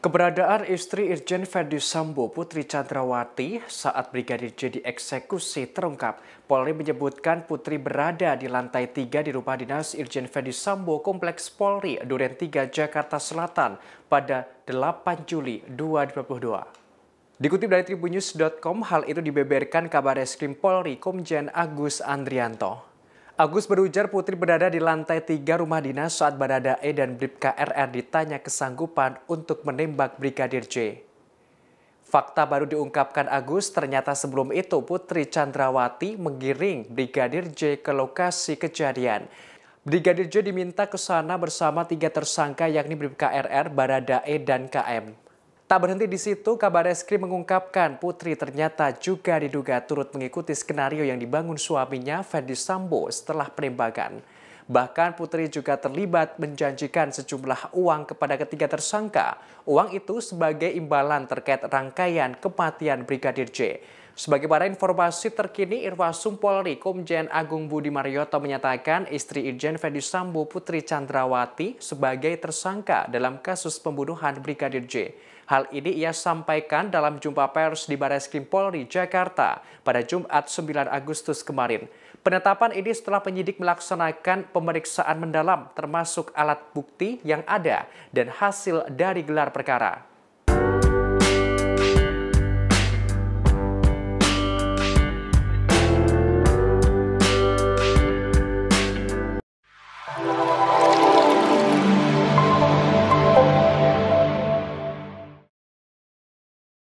Keberadaan istri Irjen Ferdi Sambo Putri Chandrawati saat Brigadir J dieksekusi terungkap. Polri menyebutkan Putri berada di lantai 3 di rumah dinas Irjen Ferdi Sambo Kompleks Polri Duren 3 Jakarta Selatan pada 8 Juli 2022. Dikutip dari tribunews.com, hal itu dibeberkan kabar reskrim Polri Komjen Agus Andrianto. Agus berujar Putri berada di lantai tiga rumah dinas saat Barada E dan Bripka RR ditanya kesanggupan untuk menembak Brigadir J. Fakta baru diungkapkan Agus, ternyata sebelum itu Putri Chandrawati menggiring Brigadir J ke lokasi kejadian. Brigadir J diminta ke sana bersama tiga tersangka yakni Bripka RR, Barada E, dan KM. Tak berhenti di situ, kabar eskrim mengungkapkan Putri ternyata juga diduga turut mengikuti skenario yang dibangun suaminya Fendi Sambo setelah penembakan. Bahkan Putri juga terlibat menjanjikan sejumlah uang kepada ketiga tersangka. Uang itu sebagai imbalan terkait rangkaian kematian Brigadir J. Sebagai para informasi terkini, Irwasum Polri Komjen Agung Budi Marioto menyatakan istri Irjen Fedi Sambo Putri Chandrawati sebagai tersangka dalam kasus pembunuhan Brigadir J. Hal ini ia sampaikan dalam jumpa pers di Baris Krim Polri, Jakarta pada Jumat 9 Agustus kemarin. Penetapan ini setelah penyidik melaksanakan pemeriksaan mendalam termasuk alat bukti yang ada dan hasil dari gelar perkara.